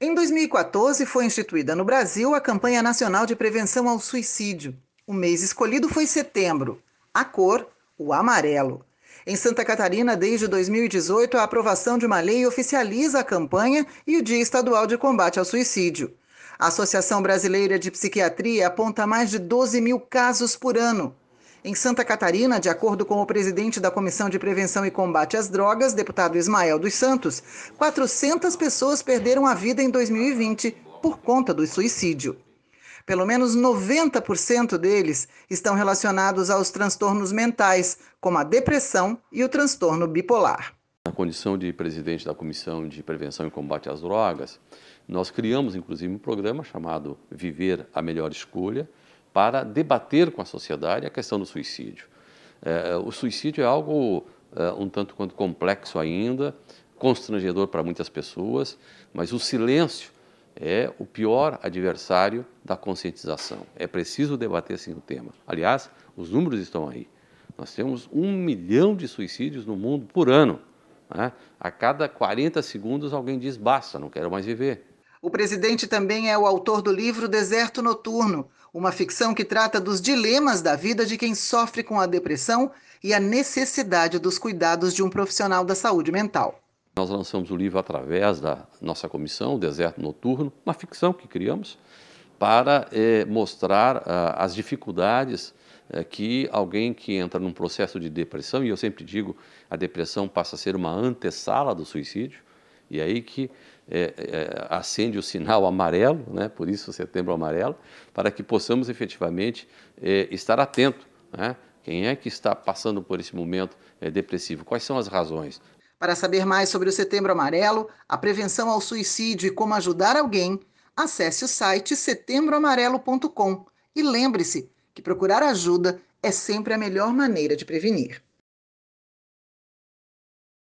Em 2014 foi instituída no Brasil a campanha nacional de prevenção ao suicídio. O mês escolhido foi setembro. A cor, o amarelo. Em Santa Catarina, desde 2018, a aprovação de uma lei oficializa a campanha e o Dia Estadual de Combate ao Suicídio. A Associação Brasileira de Psiquiatria aponta mais de 12 mil casos por ano. Em Santa Catarina, de acordo com o presidente da Comissão de Prevenção e Combate às Drogas, deputado Ismael dos Santos, 400 pessoas perderam a vida em 2020 por conta do suicídio. Pelo menos 90% deles estão relacionados aos transtornos mentais, como a depressão e o transtorno bipolar. Na condição de presidente da Comissão de Prevenção e Combate às Drogas, nós criamos inclusive um programa chamado Viver a Melhor Escolha, para debater com a sociedade a questão do suicídio. É, o suicídio é algo é, um tanto quanto complexo ainda, constrangedor para muitas pessoas, mas o silêncio é o pior adversário da conscientização. É preciso debater assim o tema. Aliás, os números estão aí. Nós temos um milhão de suicídios no mundo por ano. Né? A cada 40 segundos alguém diz basta, não quero mais viver. O presidente também é o autor do livro Deserto Noturno, uma ficção que trata dos dilemas da vida de quem sofre com a depressão e a necessidade dos cuidados de um profissional da saúde mental. Nós lançamos o livro através da nossa comissão, Deserto Noturno, uma ficção que criamos para eh, mostrar ah, as dificuldades eh, que alguém que entra num processo de depressão, e eu sempre digo, a depressão passa a ser uma antessala do suicídio, e aí que é, é, acende o sinal amarelo, né? por isso setembro amarelo, para que possamos efetivamente é, estar atento. Né? Quem é que está passando por esse momento é, depressivo? Quais são as razões? Para saber mais sobre o Setembro Amarelo, a prevenção ao suicídio e como ajudar alguém, acesse o site setembroamarelo.com e lembre-se que procurar ajuda é sempre a melhor maneira de prevenir.